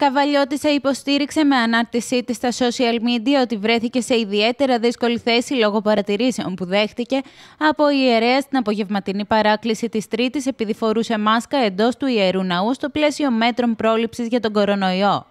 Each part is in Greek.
Καβαλιώτησα υποστήριξε με ανάρτησή της στα social media ότι βρέθηκε σε ιδιαίτερα δύσκολη θέση λόγω παρατηρήσεων που δέχτηκε από ιερέα στην απογευματινή παράκληση της Τρίτης επειδή φορούσε μάσκα εντός του ιερού ναού στο πλαίσιο μέτρων πρόληψης για τον κορονοϊό.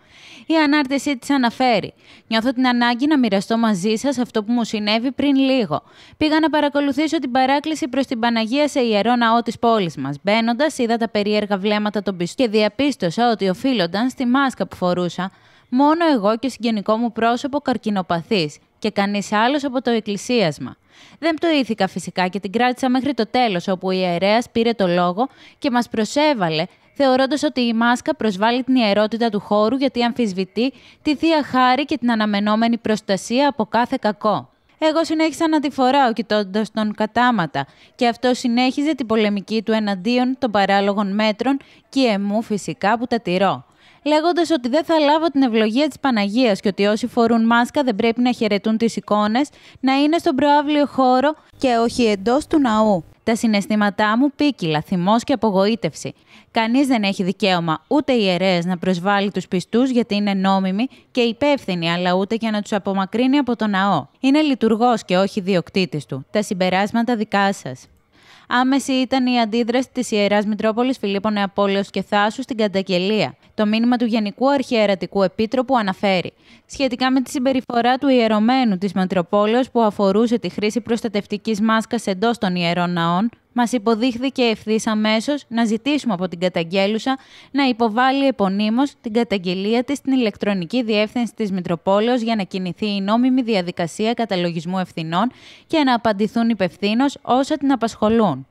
Η ανάρτησή της αναφέρει: Νιώθω την ανάγκη να μοιραστώ μαζί σας αυτό που μου συνέβη πριν λίγο. Πήγα να παρακολουθήσω την παράκληση προς την Παναγία σε ιερό ναό της πόλης μας. Μπαίνοντας, είδα τα περίεργα βλέμματα των πιστών και διαπίστωσα ότι οφείλονταν στη μάσκα που φορούσα μόνο εγώ και συγγενικό μου πρόσωπο καρκινοπαθής και κανείς άλλος από το εκκλησίασμα. Δεν πτωήθηκα φυσικά και την κράτησα μέχρι το τέλος, όπου η ιερέας πήρε το λόγο και μας προσέβαλε θεωρώντας ότι η μάσκα προσβάλλει την ιερότητα του χώρου γιατί αμφισβητεί τη θεία χάρη και την αναμενόμενη προστασία από κάθε κακό. Εγώ συνέχισα να τη φοράω κοιτώντας τον κατάματα και αυτό συνέχιζε την πολεμική του εναντίον των παράλογων μέτρων και εμού φυσικά που τα τηρώ. Λέγοντας ότι δεν θα λάβω την ευλογία της Παναγίας και ότι όσοι φορούν μάσκα δεν πρέπει να χαιρετούν τις εικόνες, να είναι στον προάβλιο χώρο και όχι εντός του ναού. Τα συναισθήματά μου πίκυλα, θυμός και απογοήτευση. Κανείς δεν έχει δικαίωμα ούτε οι να προσβάλλει τους πιστούς γιατί είναι νόμιμοι και υπεύθυνοι, αλλά ούτε για να τους απομακρύνει από το ναό. Είναι λειτουργός και όχι διοκτήτη του. Τα συμπεράσματα δικά σας. Άμεση ήταν η αντίδραση της Ιεράς Μητρόπολης Φιλίππων Νεαπόλεως και Θάσους στην καταγγελία. Το μήνυμα του Γενικού Αρχιερατικού Επίτροπου αναφέρει σχετικά με τη συμπεριφορά του ιερωμένου της Μητροπόλεως που αφορούσε τη χρήση προστατευτικής μάσκας εντός των ιερών ναών, μας υποδείχθηκε ευθύς αμέσως να ζητήσουμε από την καταγγέλουσα να υποβάλει επωνύμως την καταγγελία της στην ηλεκτρονική διεύθυνση της Μητροπόλεως για να κινηθεί η νόμιμη διαδικασία καταλογισμού ευθυνών και να απαντηθούν υπευθύνως όσα την απασχολούν.